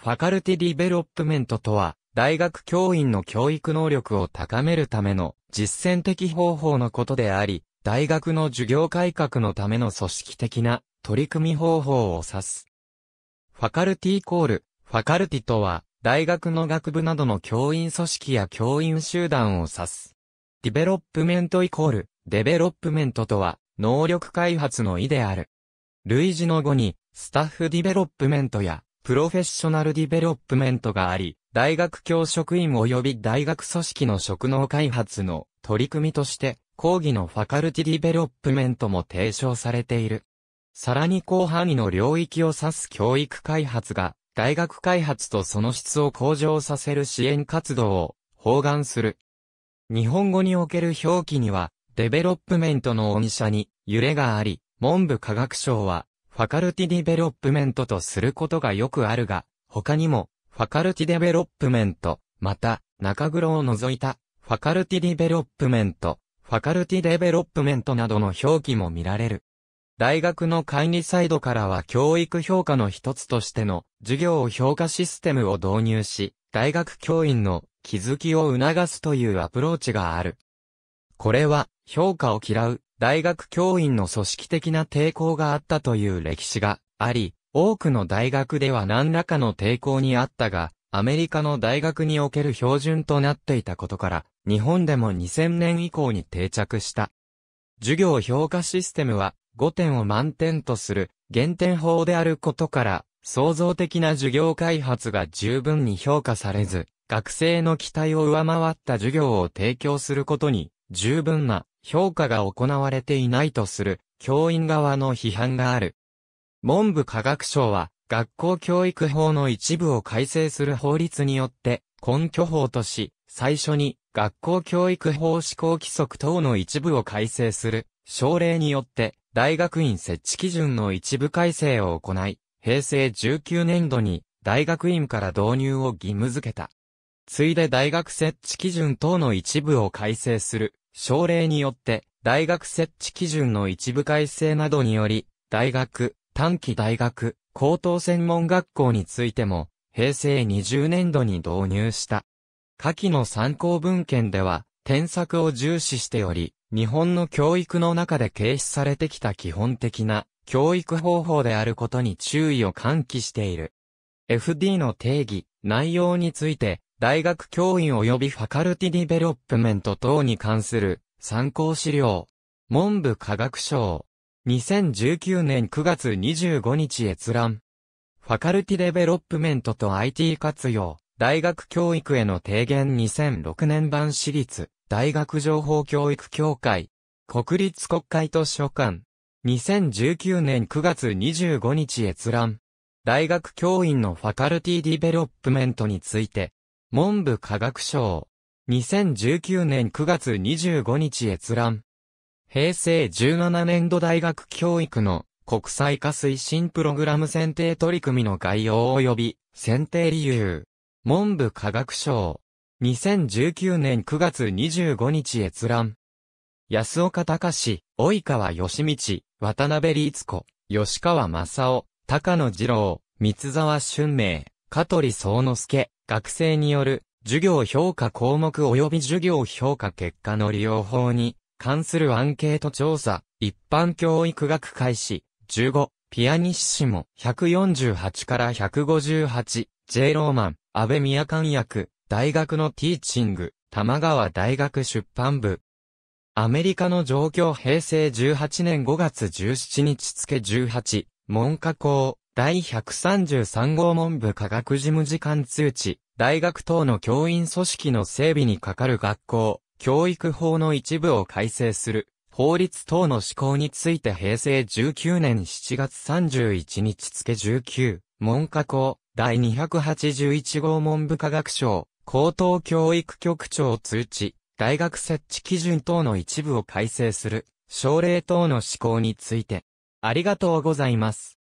ファカルティディベロップメントとは、大学教員の教育能力を高めるための実践的方法のことであり、大学の授業改革のための組織的な取り組み方法を指す。ファカルティイコール、ファカルティとは、大学の学部などの教員組織や教員集団を指す。ディベロップメントイコール、デベロップメントとは、能力開発の意である。類似の語に、スタッフディベロップメントや、プロフェッショナルディベロップメントがあり、大学教職員及び大学組織の職能開発の取り組みとして、講義のファカルティディベロップメントも提唱されている。さらに広範囲の領域を指す教育開発が、大学開発とその質を向上させる支援活動を包含する。日本語における表記には、デベロップメントの音社に揺れがあり、文部科学省はファカルティディベロップメントとすることがよくあるが、他にも、ファカルティデベロップメント、また、中黒を除いた、ファカルティディベロップメント、ファカルティデベロップメントなどの表記も見られる。大学の会議サイドからは教育評価の一つとしての授業評価システムを導入し、大学教員の気づきを促すというアプローチがある。これは評価を嫌う大学教員の組織的な抵抗があったという歴史があり、多くの大学では何らかの抵抗にあったが、アメリカの大学における標準となっていたことから、日本でも2000年以降に定着した。授業評価システムは5点を満点とする減点法であることから、創造的な授業開発が十分に評価されず、学生の期待を上回った授業を提供することに十分な評価が行われていないとする教員側の批判がある。文部科学省は学校教育法の一部を改正する法律によって根拠法とし、最初に学校教育法施行規則等の一部を改正する省令によって大学院設置基準の一部改正を行い、平成19年度に大学院から導入を義務付けた。ついで大学設置基準等の一部を改正する省令によって、大学設置基準の一部改正などにより、大学、短期大学、高等専門学校についても、平成20年度に導入した。下記の参考文献では、添削を重視しており、日本の教育の中で軽視されてきた基本的な教育方法であることに注意を喚起している。FD の定義、内容について、大学教員及びファカルティディベロップメント等に関する参考資料。文部科学省。2019年9月25日閲覧。ファカルティデベロップメントと IT 活用。大学教育への提言2006年版私立大学情報教育協会国立国会図書館2019年9月25日閲覧大学教員のファカルティディベロップメントについて文部科学省。2019年9月25日閲覧。平成17年度大学教育の国際化推進プログラム選定取り組みの概要及び選定理由。文部科学省。2019年9月25日閲覧。安岡隆、及川義道、渡辺律子、吉川正夫、高野二郎、三沢俊明、香取総之助、学生による授業評価項目及び授業評価結果の利用法に関するアンケート調査、一般教育学開始、15、ピアニッシモ、148から158、J ローマン、安倍宮官役、大学のティーチング、玉川大学出版部。アメリカの状況平成18年5月17日付18、文科校、第133号文部科学事務次官通知、大学等の教員組織の整備に係る学校、教育法の一部を改正する、法律等の施行について平成19年7月31日付19、文科校、第281号文部科学省、高等教育局長通知、大学設置基準等の一部を改正する、省令等の施行について、ありがとうございます。